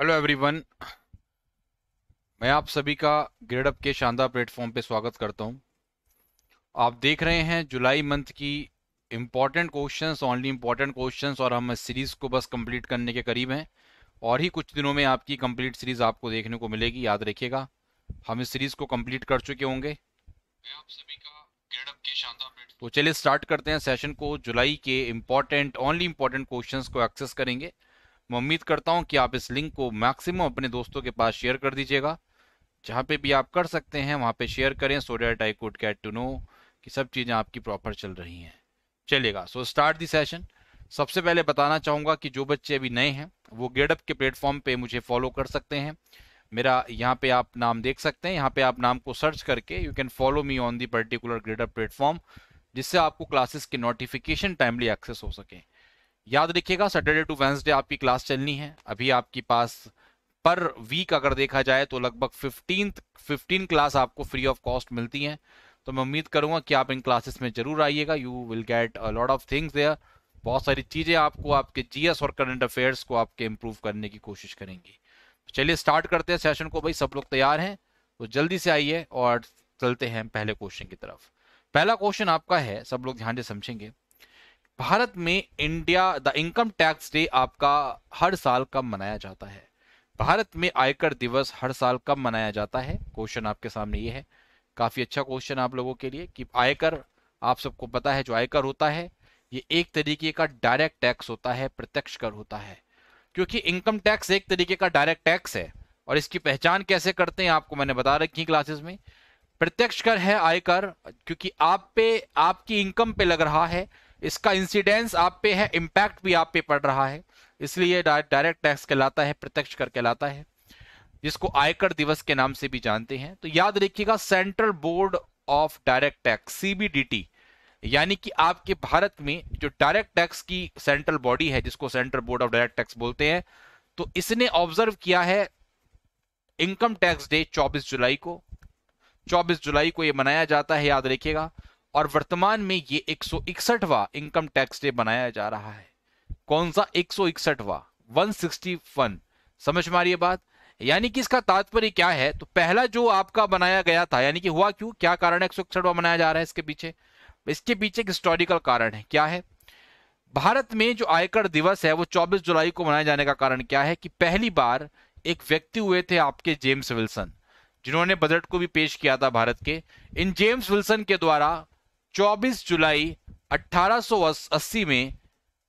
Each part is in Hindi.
हेलो एवरीवन मैं आप सभी का ग्रेडअप के शानदार प्लेटफॉर्म पे स्वागत करता हूं आप देख रहे हैं जुलाई मंथ की important questions only important questions और हम इस सीरीज़ को बस कंप्लीट करने के करीब हैं और ही कुछ दिनों में आपकी कंप्लीट सीरीज़ आपको देखने को मिलेगी याद रखिएगा हम इस सीरीज़ को कम्प्लीट कर चुके होंगे तो चलिए स्टार्ट करते हैं सेशन को जुलाई के इम्पॉर्टेंट ओनली इम्पॉर्टेंट क्वेश्चन को एक्सेस करेंगे मैं उम्मीद करता हूँ कि आप इस लिंक को मैक्सिमम अपने दोस्तों के पास शेयर कर दीजिएगा जहाँ पे भी आप कर सकते हैं वहाँ पे शेयर करें so that I could get to know कि सब चीज़ें आपकी प्रॉपर चल रही हैं चलेगा सो स्टार्ट दी सेशन सबसे पहले बताना चाहूँगा कि जो बच्चे अभी नए हैं वो गेटअप के प्लेटफॉर्म पे मुझे फॉलो कर सकते हैं मेरा यहाँ पे आप नाम देख सकते हैं यहाँ पे आप नाम को सर्च करके you can follow me on the particular Gradeup platform जिससे आपको क्लासेस के नोटिफिकेशन टाइमली एक्सेस हो सकें याद रखिएगा सैटरडे टू वेंसडे आपकी क्लास चलनी है अभी आपके पास पर वीक अगर देखा जाए तो लगभग फिफ्टीन फिफ्टीन क्लास आपको फ्री ऑफ कॉस्ट मिलती हैं तो मैं उम्मीद करूंगा कि आप इन क्लासेस में जरूर आइएगा you will get a lot of things there बहुत सारी चीज़ें आपको आपके जीएस और करंट अफेयर्स को आपके इम्प्रूव करने की कोशिश करेंगी चलिए स्टार्ट करते हैं सेशन को भाई सब लोग तैयार हैं तो जल्दी से आइए और चलते हैं पहले क्वेश्चन की तरफ पहला क्वेश्चन आपका है सब लोग ध्यान से समझेंगे भारत में India the income tax day आपका हर साल कब मनाया जाता है भारत में आयकर दिवस हर साल कब मनाया जाता है क्वेश्चन आपके सामने ये है काफ़ी अच्छा क्वेश्चन आप लोगों के लिए कि आयकर आप सबको पता है जो आयकर होता है ये एक तरीके का डायरेक्ट टैक्स होता है प्रत्यक्ष कर होता है क्योंकि इनकम टैक्स एक तरीके का डायरेक्ट टैक्स है और इसकी पहचान कैसे करते हैं आपको मैंने बता रखी क्लासेस में प्रत्यक्ष कर है आयकर क्योंकि आप पे आपकी इनकम पे लग रहा है इसका इंसिडेंस आप पे है इम्पैक्ट भी आप पे पड़ रहा है इसलिए डायरेक्ट टैक्स कहलाता है प्रत्यक्ष कर कहलाता है जिसको आयकर दिवस के नाम से भी जानते हैं तो याद रखिएगा central board of direct tax CBDT यानी कि आपके भारत में जो डायरेक्ट टैक्स की सेंट्रल बॉडी है जिसको central board of direct tax बोलते हैं तो इसने ऑब्जर्व किया है इनकम टैक्स डे 24 जुलाई को 24 जुलाई को ये मनाया जाता है याद रखिएगा और वर्तमान में ये 161वां इनकम टैक्स डे बनाया जा रहा है कौन सा 161वां 161 समझ में आ रही है बात यानी कि इसका तात्पर्य क्या है तो पहला जो आपका बनाया गया था यानी कि हुआ क्यों क्या कारण है एक सौ बनाया जा रहा है इसके पीछे इसके पीछे एक हिस्टोरिकल कारण है क्या है भारत में जो आयकर दिवस है वो 24 जुलाई को मनाए जाने का कारण क्या है कि पहली बार एक व्यक्ति हुए थे आपके जेम्स विल्सन जिन्होंने बजट को भी पेश किया था भारत के इन जेम्स विल्सन के द्वारा 24 जुलाई 1880 में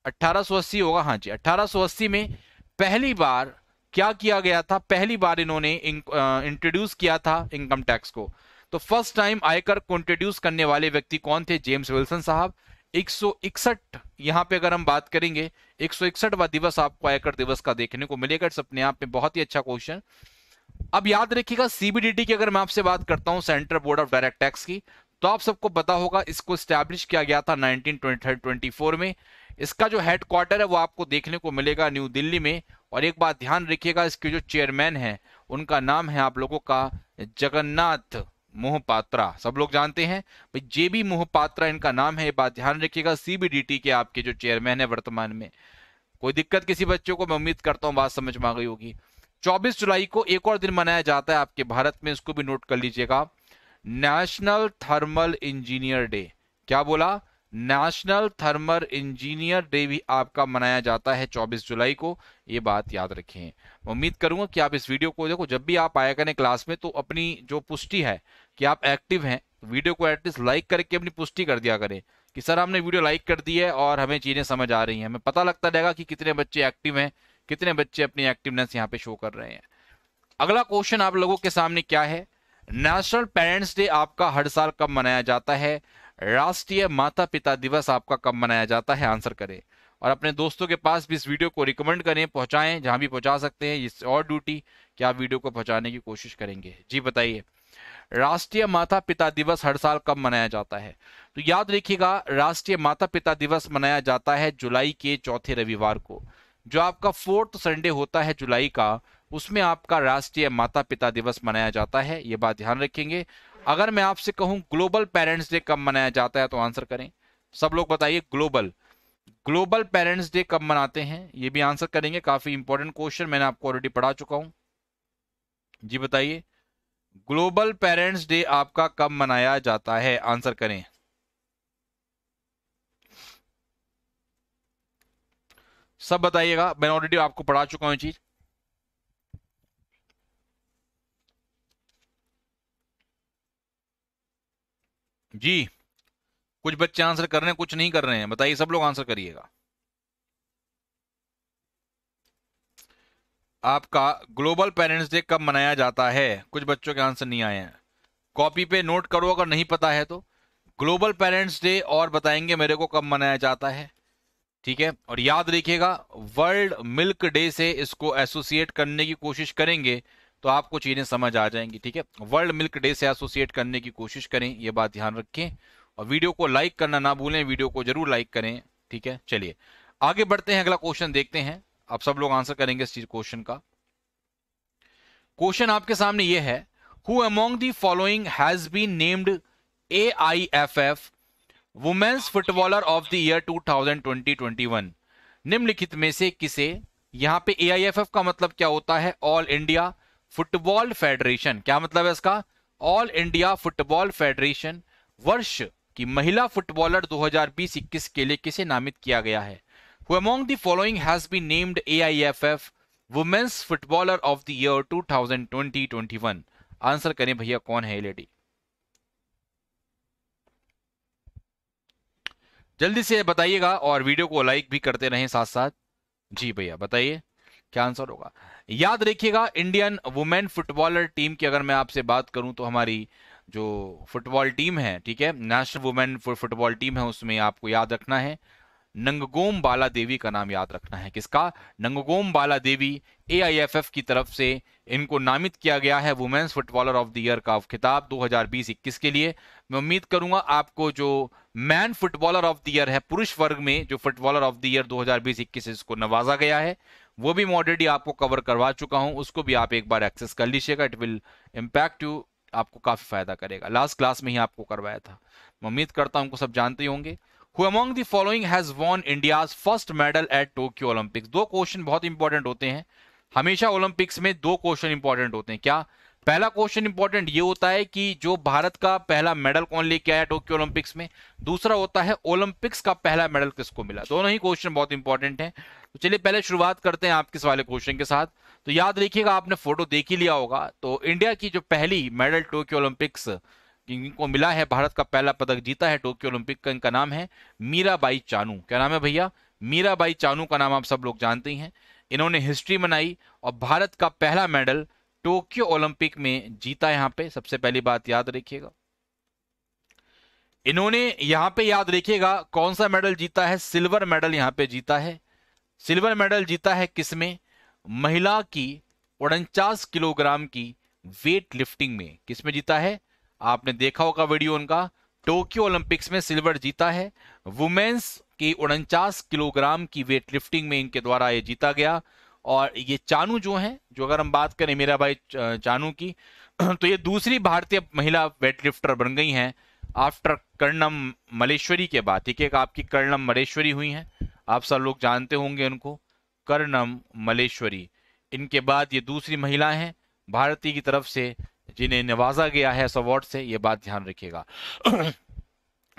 1880 होगा हाँ जी 1880 में पहली बार क्या किया गया था पहली बार इन्होंने इंट्रोड्यूस किया था इनकम टैक्स को तो फर्स्ट टाइम आयकर को इंट्रोड्यूस करने वाले व्यक्ति कौन थे जेम्स विल्सन साहब एक सौ इकसठ यहाँ पे अगर हम बात करेंगे एक सौ इकसठवा दिवस आपको आयकर दिवस का देखने को मिलेगा सपने अपने आप में बहुत ही अच्छा क्वेश्चन अब याद रखिएगा सीबीडीटी की अगर मैं आपसे बात करता हूँ central board of direct tax की तो आप सबको पता होगा इसको स्टैब्लिश किया गया था 1924 में इसका जो हेडक्वार्टर है वो आपको देखने को मिलेगा न्यू दिल्ली में और एक बात ध्यान रखिएगा इसके जो चेयरमैन हैं उनका नाम है आप लोगों का जगन्नाथ मोहपात्रा सब लोग जानते हैं भाई जे बी मोहपात्रा इनका नाम है ये बात ध्यान रखिएगा सी के आपके जो चेयरमैन है वर्तमान में कोई दिक्कत किसी बच्चों को मैं उम्मीद करता हूँ बात समझ में आ गई होगी 24 जुलाई को एक और दिन मनाया जाता है आपके भारत में इसको भी नोट कर लीजिएगा आप नेशनल थर्मल इंजीनियर डे क्या बोला नेशनल थर्मल इंजीनियर डे भी आपका मनाया जाता है 24 जुलाई को ये बात याद रखें उम्मीद करूंगा कि आप इस वीडियो को देखो जब भी आप आया करें क्लास में तो अपनी जो पुष्टि है कि आप एक्टिव हैं वीडियो को एटलीस्ट लाइक करके अपनी पुष्टि कर दिया करें कि सर हमने वीडियो लाइक कर दी है और हमें चीज़ें समझ आ रही हैं हमें पता लगता रहेगा कि कितने बच्चे एक्टिव हैं कितने बच्चे अपनी एक्टिवनेस यहाँ पे शो कर रहे हैं अगला क्वेश्चन आप लोगों के सामने क्या है नेशनल पेरेंट्स डे आपका हर साल कब मनाया जाता है राष्ट्रीय माता पिता दिवस आपका कब मनाया जाता है आंसर करें और अपने दोस्तों के पास भी इस वीडियो को रिकमेंड करें पहुंचाएं जहां भी पहुंचा सकते हैं इस और ड्यूटी क्या आप वीडियो को पहुंचाने की कोशिश करेंगे जी बताइए राष्ट्रीय माता पिता दिवस हर साल कब मनाया जाता है तो याद रखिएगा राष्ट्रीय माता पिता दिवस मनाया जाता है जुलाई के चौथे रविवार को जो आपका फोर्थ संडे होता है जुलाई का उसमें आपका राष्ट्रीय माता पिता दिवस मनाया जाता है ये बात ध्यान रखेंगे अगर मैं आपसे कहूं ग्लोबल पेरेंट्स डे कब मनाया जाता है तो आंसर करें सब लोग बताइए ग्लोबल ग्लोबल पेरेंट्स डे कब मनाते हैं ये भी आंसर करेंगे काफी इंपॉर्टेंट क्वेश्चन मैंने आपको ऑलरेडी पढ़ा चुका हूं जी बताइए ग्लोबल पेरेंट्स डे आपका कब मनाया जाता है आंसर करें सब बताइएगा मैं ऑलरेडी आपको पढ़ा चुका हूं चीज जी कुछ बच्चे आंसर कर रहे हैं कुछ नहीं कर रहे हैं बताइए सब लोग आंसर करिएगा आपका ग्लोबल पेरेंट्स डे कब मनाया जाता है कुछ बच्चों के आंसर नहीं आए हैं कॉपी पे नोट करो अगर नहीं पता है तो ग्लोबल पेरेंट्स डे और बताएंगे मेरे को कब मनाया जाता है ठीक है और याद रखिएगा वर्ल्ड मिल्क डे से इसको एसोसिएट करने की कोशिश करेंगे तो आपको चीज़ें समझ आ जाएंगी ठीक है वर्ल्ड मिल्क डे से एसोसिएट करने की कोशिश करें ये बात ध्यान रखें और वीडियो को लाइक करना ना भूलें वीडियो को जरूर लाइक करें ठीक है चलिए आगे बढ़ते हैं अगला क्वेश्चन देखते हैं आप सब लोग आंसर करेंगे इस क्वेश्चन का क्वेश्चन आपके सामने ये है who among the following has been named A I F F women's footballer of the year twenty one निम्नलिखित में से किसे यहां पे ए का मतलब क्या होता है ऑल इंडिया फुटबॉल फेडरेशन क्या मतलब है इसका ऑल इंडिया फुटबॉल फेडरेशन वर्ष की महिला फुटबॉलर 2020-21 के लिए किसे नामित किया गया है who among the following has been named AIFF women's footballer of the year 2020-21 answer करें भैया कौन है लेडी जल्दी से बताइएगा और वीडियो को लाइक भी करते रहें साथ साथ जी भैया बताइए क्या आंसर होगा याद रखिएगा इंडियन वुमेन फुटबॉलर टीम की अगर मैं आपसे बात करूं तो हमारी जो फुटबॉल टीम है ठीक है नेशनल वुमेन फुटबॉल टीम है उसमें आपको याद रखना है नंगगोम बाला देवी का नाम याद रखना है किसका नंगगोम बाला देवी ए की तरफ से इनको नामित किया गया है women's footballer of the year का खिताब 2020-21 के लिए मैं उम्मीद करूंगा आपको जो man footballer of the year है पुरुष वर्ग में जो फुटबॉलर ऑफ द ईयर 2020-21 इसको नवाजा गया है वो भी मॉडरेडी आपको कवर करवा चुका हूं उसको भी आप एक बार एक्सेस कर लीजिएगा इट विल इम्पैक्ट यू आपको काफ़ी फायदा करेगा लास्ट क्लास में ही आपको करवाया था उम्मीद करता हूँ सब जानते ही होंगे who among the following has won India's first medal at Tokyo Olympics दो क्वेश्चन बहुत इंपॉर्टेंट होते हैं हमेशा ओलंपिक्स में दो क्वेश्चन इंपॉर्टेंट होते हैं क्या पहला क्वेश्चन इंपॉर्टेंट ये होता है कि जो भारत का पहला मेडल कौन लेके आया टोक्यो ओलंपिक्स में दूसरा होता है ओलंपिक्स का पहला मेडल किसको मिला दोनों ही क्वेश्चन बहुत इंपॉर्टेंट हैं तो चलिए पहले शुरुआत करते हैं आपके सवाल क्वेश्चन के साथ तो याद रखिएगा आपने फोटो देख ही लिया होगा तो इंडिया की जो पहली मेडल टोक्यो ओलंपिक्स को मिला है भारत का पहला पदक जीता है टोक्यो ओलंपिक का इनका नाम है मीराबाई चानू क्या नाम है भैया मीराबाई चानू का नाम आप सब लोग जानते हैं इन्होंने हिस्ट्री बनाई और भारत का पहला मेडल टोक्यो ओलंपिक में जीता यहां पे सबसे पहली बात याद रखिएगा इन्होंने यहां पे याद रखिएगा कौन सा मेडल जीता है सिल्वर मेडल यहाँ पे जीता है सिल्वर मेडल जीता है किसमें महिला की उनचास किलोग्राम की वेट लिफ्टिंग में किसमें जीता है आपने देखा होगा वीडियो उनका टोक्यो ओलंपिक्स में सिल्वर जीता है वुमेन्स की उनचास किलोग्राम की वेट लिफ्टिंग में इनके द्वारा ये जीता गया और ये चानू जो हैं जो अगर हम बात करें मेरा भाई चानू की तो ये दूसरी भारतीय महिला वेट लिफ्टर बन गई हैं आफ्टर कर्णम मलेश्वरी के बाद ठीक है आपकी कर्णम मलेश्वरी हुई हैं आप सब लोग जानते होंगे उनको कर्णम मलेश्वरी इनके बाद ये दूसरी महिला हैं भारतीय की तरफ से जिन्हें नवाजा गया है इस अवार्ड से ये बात ध्यान रखिएगा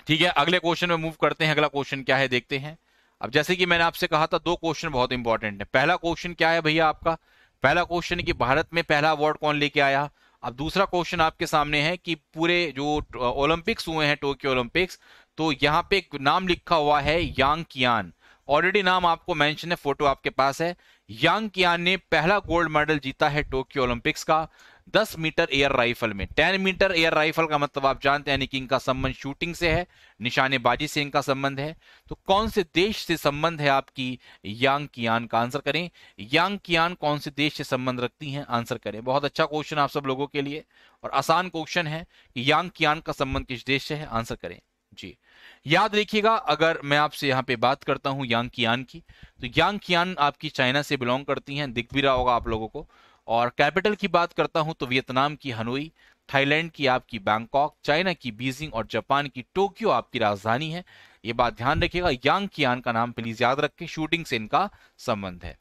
ठीक है अगले क्वेश्चन में मूव करते हैं अगला क्वेश्चन क्या है देखते हैं अब जैसे कि मैंने आपसे कहा था दो क्वेश्चन बहुत इंपॉर्टेंट है पहला क्वेश्चन क्या है भैया आपका पहला क्वेश्चन कि भारत में पहला अवार्ड कौन लेके आया अब दूसरा क्वेश्चन आपके सामने है कि पूरे जो ओलंपिक्स हुए हैं टोक्यो ओलंपिक्स तो यहाँ पे नाम लिखा हुआ है यांग कियान ऑलरेडी नाम आपको मेंशन है फोटो आपके पास है यांग कियान ने पहला गोल्ड मेडल जीता है टोक्यो ओलंपिक्स का 10 मीटर एयर राइफल में 10 मीटर एयर राइफल का मतलब आप जानते हैं कि इनका संबंध शूटिंग से है निशानेबाजी से इनका संबंध है तो कौन से देश से संबंध है आपकी यांग कियान का आंसर करें यांग कियान कौन से देश से संबंध रखती हैं आंसर करें बहुत अच्छा क्वेश्चन आप सब लोगों के लिए और आसान क्वेश्चन है कि यांग कियान का संबंध किस देश से है आंसर करें जी याद रखिएगा अगर मैं आपसे यहाँ पे बात करता हूँ यांग कियान की तो यांग कियान आपकी चाइना से बिलोंग करती हैं दिख भी रहा होगा आप लोगों को और कैपिटल की बात करता हूँ तो वियतनाम की हनोई थाईलैंड की आपकी बैंकॉक चाइना की बीजिंग और जापान की टोक्यो आपकी राजधानी है ये बात ध्यान रखिएगा यांग कियान का नाम प्लीज याद रखें शूटिंग से इनका संबंध है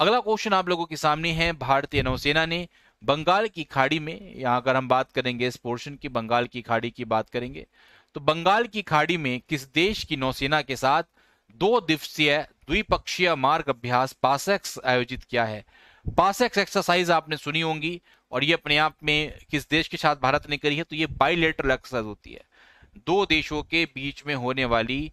अगला क्वेश्चन आप लोगों के सामने है भारतीय नौसेना ने बंगाल की खाड़ी में यहाँ अगर हम बात करेंगे इस पोर्शन की बंगाल की खाड़ी की बात करेंगे तो बंगाल की खाड़ी में किस देश की नौसेना के साथ दो दिवसीय द्विपक्षीय मार्ग अभ्यास पासेक्स आयोजित किया है पासेक्स एक्सरसाइज आपने सुनी होंगी और ये अपने आप में किस देश के साथ भारत ने करी है तो ये बाइलेटरल एक्सरसाइज होती है दो देशों के बीच में होने वाली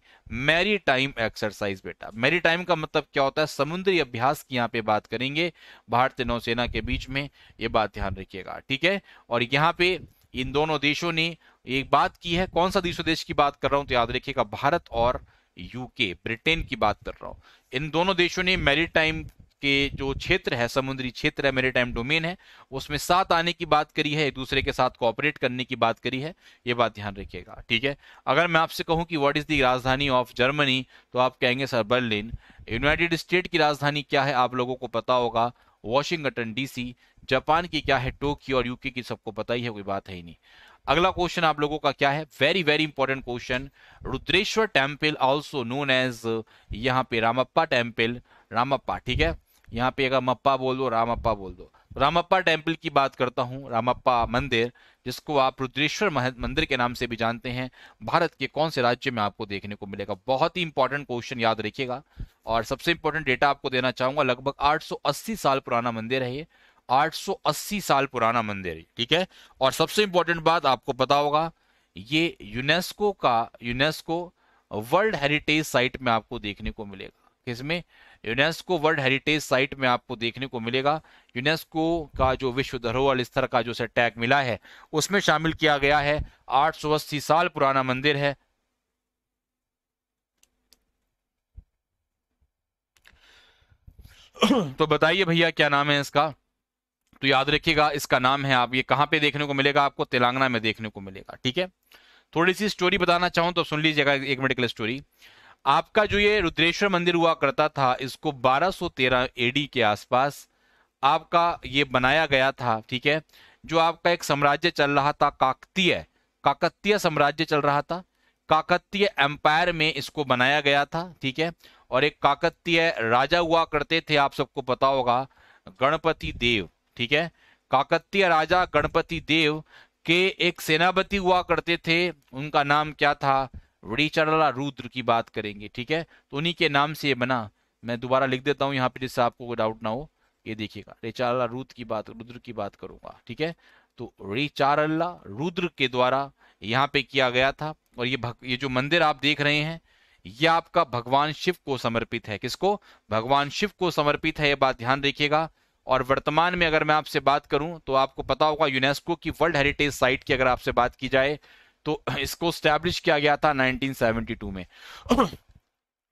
मैरी टाइम एक्सरसाइज बेटा मैरी टाइम का मतलब क्या होता है समुद्री अभ्यास की यहाँ पे बात करेंगे भारतीय नौसेना के बीच में ये बात ध्यान रखिएगा ठीक है और यहाँ पे इन दोनों देशों ने एक बात की है कौन सा दूसरे देश की बात कर रहा हूं तो याद रखिएगा भारत और यूके ब्रिटेन की बात कर रहा हूं इन दोनों देशों ने मैरीटाइम के जो क्षेत्र है समुद्री क्षेत्र है मेरीटाइम डोमेन है उसमें साथ आने की बात करी है एक दूसरे के साथ कोऑपरेट करने की बात करी है ये बात ध्यान रखिएगा ठीक है अगर मैं आपसे कहूं कि व्हाट इज दी राजधानी ऑफ जर्मनी तो आप कहेंगे सर बर्लिन यूनाइटेड स्टेट की राजधानी क्या है आप लोगों को पता होगा वॉशिंगटन डीसी जापान की क्या है टोक्यो और यूके की सबको पता ही है कोई बात है ही नहीं अगला क्वेश्चन आप लोगों का क्या है very very important question Rudreshwar temple also known as यहाँ पे रामप्पा टेम्पल रामप्पा ठीक है यहाँ पे अगर मप्पा बोल दो रामप्पा बोल दो रामप्पा टेम्पल की बात करता हूँ रामप्पा मंदिर जिसको आप रुद्रेश्वर मंदिर के नाम से भी जानते हैं भारत के कौन से राज्य में आपको देखने को मिलेगा बहुत ही इंपॉर्टेंट क्वेश्चन याद रखिएगा और सबसे इंपॉर्टेंट डेटा आपको देना चाहूंगा लगभग 880 साल पुराना मंदिर है 880 साल पुराना मंदिर ठीक है और सबसे इंपॉर्टेंट बात आपको पता होगा ये यूनेस्को का यूनेस्को वर्ल्ड हेरिटेज साइट में आपको देखने को मिलेगा किसमें यूनेस्को वर्ल्ड हेरिटेज साइट में आपको देखने को मिलेगा यूनेस्को का जो विश्व धरोहर स्थल का जो टैग मिला है उसमें शामिल किया गया है अस्सी साल पुराना मंदिर है तो बताइए भैया क्या नाम है इसका तो याद रखिएगा इसका नाम है आप ये कहाँ पे देखने को मिलेगा आपको तेलंगाना में देखने को मिलेगा ठीक है थोड़ी सी स्टोरी बताना चाहूँ तो सुन लीजिएगा एक मिनट लिए स्टोरी आपका जो ये रुद्रेश्वर मंदिर हुआ करता था इसको 1213 एडी के आसपास आपका ये बनाया गया था ठीक है जो आपका एक साम्राज्य चल रहा था काकतीय काकतीय साम्राज्य चल रहा था काकतीय एम्पायर में इसको बनाया गया था ठीक है और एक काकतीय राजा हुआ करते थे आप सबको पता होगा गणपति देव ठीक है काकतीय राजा गणपति देव के एक सेनापति हुआ करते थे उनका नाम क्या था वड़ीचरला रुद्र की बात करेंगे ठीक है तो उन्हीं के नाम से ये बना मैं दोबारा लिख देता हूँ यहाँ पे जिससे आपको कोई डाउट ना हो ये देखिएगा रेचारला रुद्र की बात रुद्र की बात करूंगा ठीक है तो रिचारल्ला रुद्र के द्वारा यहाँ पे किया गया था और ये भक, ये जो मंदिर आप देख रहे हैं ये आपका भगवान शिव को समर्पित है किसको भगवान शिव को समर्पित है ये बात ध्यान रखिएगा और वर्तमान में अगर मैं आपसे बात करूं तो आपको पता होगा यूनेस्को की वर्ल्ड हेरिटेज साइट की अगर आपसे बात की जाए तो इसको स्टैब्लिश किया गया था 1972 में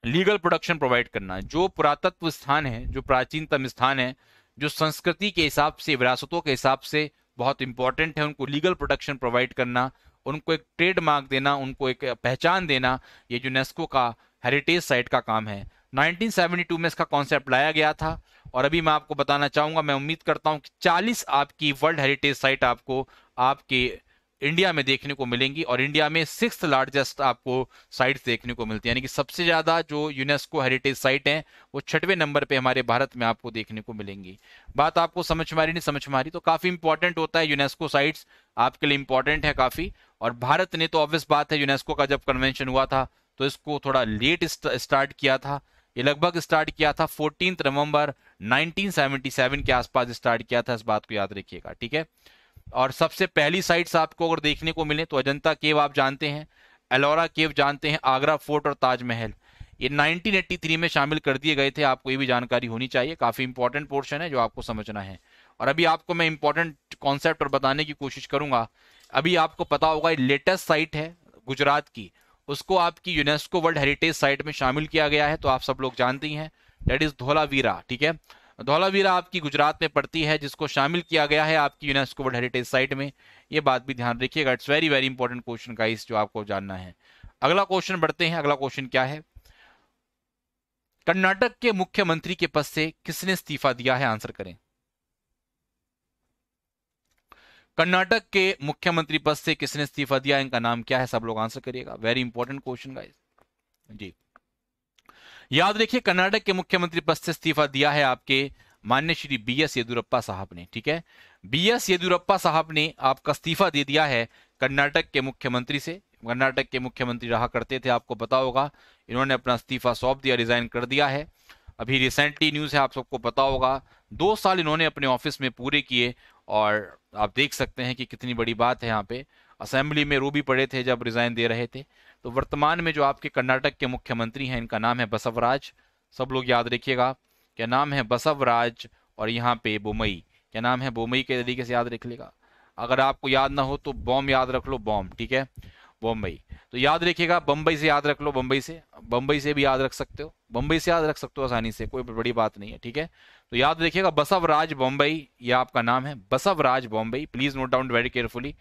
लीगल प्रोडक्शन प्रोवाइड करना जो पुरातत्व स्थान है जो प्राचीनतम स्थान है जो संस्कृति के हिसाब से विरासतों के हिसाब से बहुत इंपॉर्टेंट है उनको लीगल प्रोडक्शन प्रोवाइड करना उनको एक ट्रेडमार्क देना उनको एक पहचान देना ये यूनेस्को का हेरिटेज साइट का काम है 1972 में इसका कॉन्सेप्ट लाया गया था और अभी मैं आपको बताना चाहूंगा मैं उम्मीद करता हूँ कि 40 आपकी वर्ल्ड हेरिटेज साइट आपको आपके इंडिया में देखने को मिलेंगी और इंडिया में सिक्स लार्जेस्ट आपको साइट्स देखने को मिलती है यानी कि सबसे ज़्यादा जो यूनेस्को हेरिटेज साइट हैं वो छठवें नंबर पे हमारे भारत में आपको देखने को मिलेंगी बात आपको समझ मारी नहीं समझ मारी तो काफ़ी इंपॉर्टेंट होता है यूनेस्को साइट्स आपके लिए इंपॉर्टेंट है काफ़ी और भारत ने तो ऑब्वियस बात है यूनेस्को का जब कन्वेंशन हुआ था तो इसको थोड़ा लेट स्टार्ट किया था ये लगभग स्टार्ट किया था फोर्टीन नवंबर 1977 के आसपास स्टार्ट किया था इस बात को याद रखिएगा ठीक है और सबसे पहली साइट्स आपको अगर देखने को मिले तो अजंता केव आप जानते हैं एलोरा केव जानते हैं आगरा फोर्ट और ताजमहल ये 1983 में शामिल कर दिए गए थे आपको ये भी जानकारी होनी चाहिए काफ़ी इंपॉर्टेंट पोर्शन है जो आपको समझना है और अभी आपको मैं इंपॉर्टेंट कॉन्सेप्ट और बताने की कोशिश करूंगा अभी आपको पता होगा लेटेस्ट साइट है गुजरात की उसको आपकी यूनेस्को वर्ल्ड हेरिटेज साइट में शामिल किया गया है तो आप सब लोग जानते ही हैं डेट इज धोलावीरा ठीक है धोलावीरा आपकी गुजरात में पड़ती है जिसको शामिल किया गया है आपकी यूनेस्को वर्ल्ड हेरिटेज साइट में ये बात भी ध्यान रखिएगा it's very very important question का जो आपको जानना है अगला क्वेश्चन बढ़ते हैं अगला क्वेश्चन क्या है कर्नाटक के मुख्यमंत्री के पद से किसने इस्तीफा दिया है आंसर करें कर्नाटक के मुख्यमंत्री पद से किसने इस्तीफा दिया इनका नाम क्या है सब लोग आंसर करिएगा very important question guys ji याद रखिए कर्नाटक के मुख्यमंत्री पद से इस्तीफा दिया है आपके मान्य श्री बी एस येदुरप्पा साहब ने ठीक है बी एस येदुरप्पा साहब ने आपका इस्तीफा दे दिया है कर्नाटक के मुख्यमंत्री से कर्नाटक के मुख्यमंत्री रहा करते थे आपको पता होगा इन्होंने अपना इस्तीफा सौंप दिया रिजाइन कर दिया है अभी रिसेंटली न्यूज़ है आप सबको पता होगा दो साल इन्होंने अपने ऑफिस में पूरे किए और आप देख सकते हैं कि कितनी बड़ी बात है यहाँ पे असेंबली में रूबी पड़े थे जब रिज़ाइन दे रहे थे तो वर्तमान में जो आपके कर्नाटक के मुख्यमंत्री हैं इनका नाम है बसवराज सब लोग याद रखिएगा क्या नाम है बसवराज और यहाँ पे बोमई क्या नाम है बोमई के तरीके से याद रख लेगा अगर आपको याद ना हो तो बॉम याद रख लो बॉम ठीक है बम्बई तो याद रखिएगा बम्बई से याद रख लो बम्बई से बम्बई से भी याद रख सकते हो बम्बई से याद रख सकते हो आसानी से कोई बड़ी बात नहीं है ठीक है तो याद रखिएगा बसवराज बम्बई ये आपका नाम है Basavaraj Bommai please note down very carefully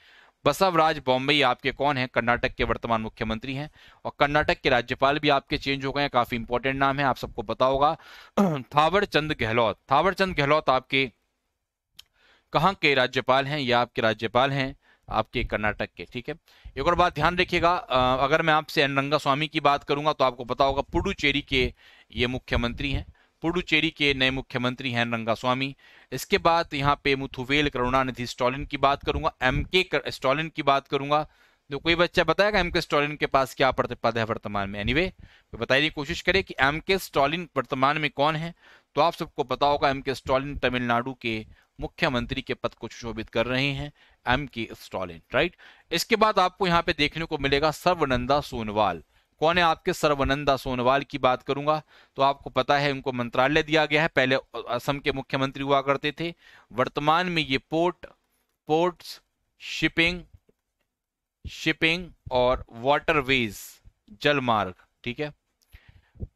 Basavaraj Bommai आपके कौन है कर्नाटक के वर्तमान मुख्यमंत्री हैं और कर्नाटक के राज्यपाल भी आपके चेंज हो गए हैं काफी इंपॉर्टेंट नाम है आप सबको पता होगा थावर चंद गहलोत थावर चंद गहलोत आपके कहाँ के राज्यपाल हैं या आपके राज्यपाल हैं आपके कर्नाटक के ठीक है एक और बात ध्यान रखिएगा अगर मैं आपसे एन स्वामी की बात करूंगा तो आपको पता होगा पुडुचेरी के ये मुख्यमंत्री हैं पुडुचेरी के नए मुख्यमंत्री हैं रंगा स्वामी इसके बाद यहाँ पे मुथुवेल करुणानिधि स्टॉलिन की बात करूंगा एम के कर, स्टॉलिन की बात करूंगा तो कोई बच्चा बताएगा एम के स्टॉलिन के पास क्या पद है वर्तमान में एनीवे anyway, तो बताने की कोशिश करें कि एम के स्टॉलिन वर्तमान में कौन है तो आप सबको पता एम के स्टॉलिन तमिलनाडु के मुख्यमंत्री के पद को सुशोभित कर रहे हैं एम के स्टॉलिन राइट इसके बाद आपको यहाँ पे देखने को मिलेगा सर्वनंदा सोनवाल कौन है आपके सर्वनंदा सोनवाल की बात करूंगा तो आपको पता है उनको मंत्रालय दिया गया है पहले असम के मुख्यमंत्री हुआ करते थे वर्तमान में ये पोर्ट पोर्ट्स शिपिंग शिपिंग और वाटरवेज जलमार्ग ठीक है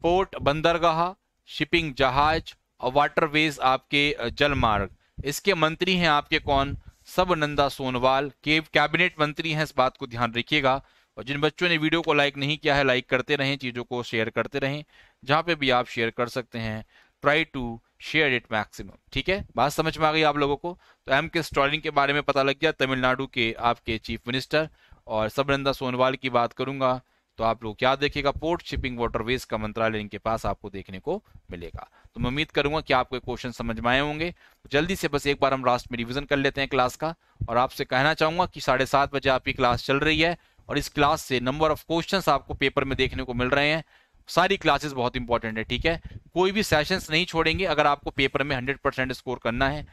पोर्ट बंदरगाह शिपिंग जहाज और वाटरवेज आपके जलमार्ग इसके मंत्री हैं आपके कौन सब नंदा सोनवाल के कैबिनेट मंत्री हैं इस बात को ध्यान रखिएगा और जिन बच्चों ने वीडियो को लाइक नहीं किया है लाइक करते रहें चीज़ों को शेयर करते रहें जहाँ पे भी आप शेयर कर सकते हैं try to share it maximum ठीक है बात समझ में आ गई आप लोगों को तो एम के स्टॉलिंग के बारे में पता लग गया तमिलनाडु के आपके चीफ मिनिस्टर और सबनंदा सोनवाल की बात करूंगा तो आप लोग क्या देखेगा पोर्ट शिपिंग वाटरवेज का मंत्रालय इनके पास आपको देखने को मिलेगा तो मैं उम्मीद करूंगा कि आपको क्वेश्चन समझ में आए होंगे तो जल्दी से बस एक बार हम लास्ट में रिविजन कर लेते हैं क्लास का और आपसे कहना चाहूंगा कि साढ़े सात बजे आपकी क्लास चल रही है और इस क्लास से नंबर ऑफ क्वेश्चन आपको पेपर में देखने को मिल रहे हैं सारी क्लासेस बहुत इंपॉर्टेंट है ठीक है कोई भी सेशंस नहीं छोड़ेंगे अगर आपको पेपर में हंड्रेड स्कोर करना है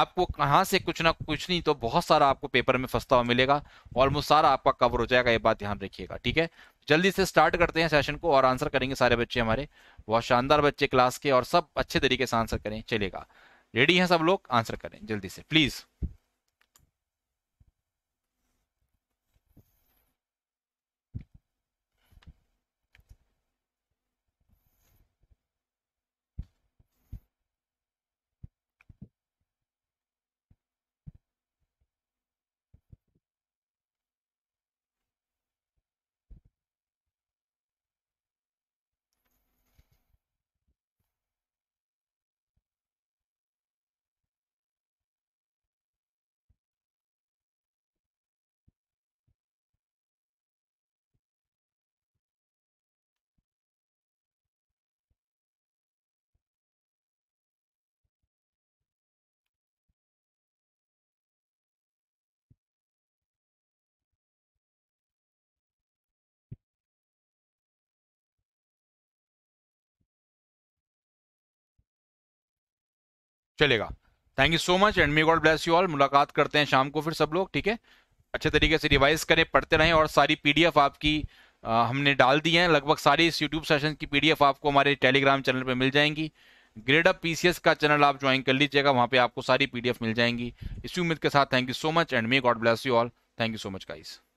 आपको कहाँ से कुछ ना कुछ नहीं तो बहुत सारा आपको पेपर में फंसता हुआ मिलेगा ऑलमोस्ट सारा आपका कवर हो जाएगा ये बात ध्यान रखिएगा ठीक है जल्दी से स्टार्ट करते हैं सेशन को और आंसर करेंगे सारे बच्चे हमारे बहुत शानदार बच्चे क्लास के और सब अच्छे तरीके से आंसर करें चलेगा रेडी हैं सब लोग आंसर करें जल्दी से प्लीज़ चलेगा thank you so much and may God bless you all मुलाकात करते हैं शाम को फिर सब लोग ठीक है अच्छे तरीके से रिवाइज करें पढ़ते रहें और सारी पीडीएफ आपकी आ, हमने डाल दी है लगभग सारी इस यूट्यूब सेशन की पीडीएफ आपको हमारे टेलीग्राम चैनल पर मिल जाएंगी ग्रेड अप पीसीएस का चैनल आप ज्वाइन कर लीजिएगा वहाँ पर आपको सारी पी मिल जाएंगी इसी उम्मीद के साथ thank you so much and may God bless you all thank you so much guys